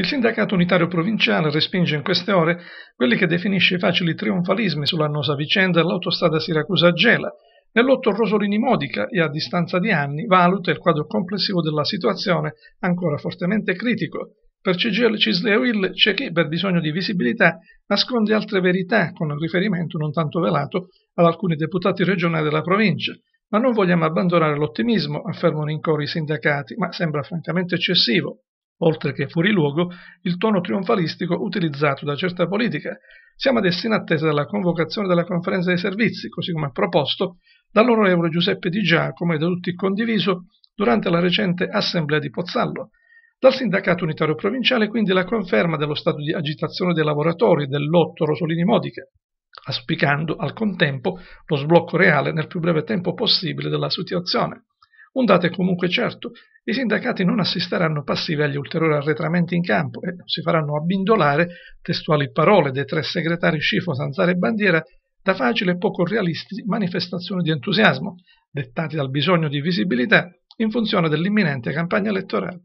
Il sindacato unitario provinciale respinge in queste ore quelli che definisce facili trionfalismi sull'annosa vicenda dell'autostrada Siracusa-Gela. Nell'otto Rosolini-Modica e a distanza di anni valuta il quadro complessivo della situazione ancora fortemente critico. Per CGL Cisleo Hill c'è chi, per bisogno di visibilità, nasconde altre verità con riferimento non tanto velato ad alcuni deputati regionali della provincia. Ma non vogliamo abbandonare l'ottimismo, affermano in coro i sindacati, ma sembra francamente eccessivo oltre che fuori luogo, il tono trionfalistico utilizzato da certa politica. Siamo adesso in attesa della convocazione della conferenza dei servizi, così come proposto dall'onorevole Giuseppe Di Giacomo e da tutti condiviso durante la recente assemblea di Pozzallo. Dal sindacato unitario provinciale quindi la conferma dello stato di agitazione dei lavoratori del lotto Rosolini Modica, aspicando al contempo lo sblocco reale nel più breve tempo possibile della situazione. Un dato è comunque certo, i sindacati non assisteranno passivi agli ulteriori arretramenti in campo e si faranno abbindolare testuali parole dei tre segretari Scifo, Sanzare e Bandiera da facili e poco realisti manifestazioni di entusiasmo, dettati dal bisogno di visibilità in funzione dell'imminente campagna elettorale.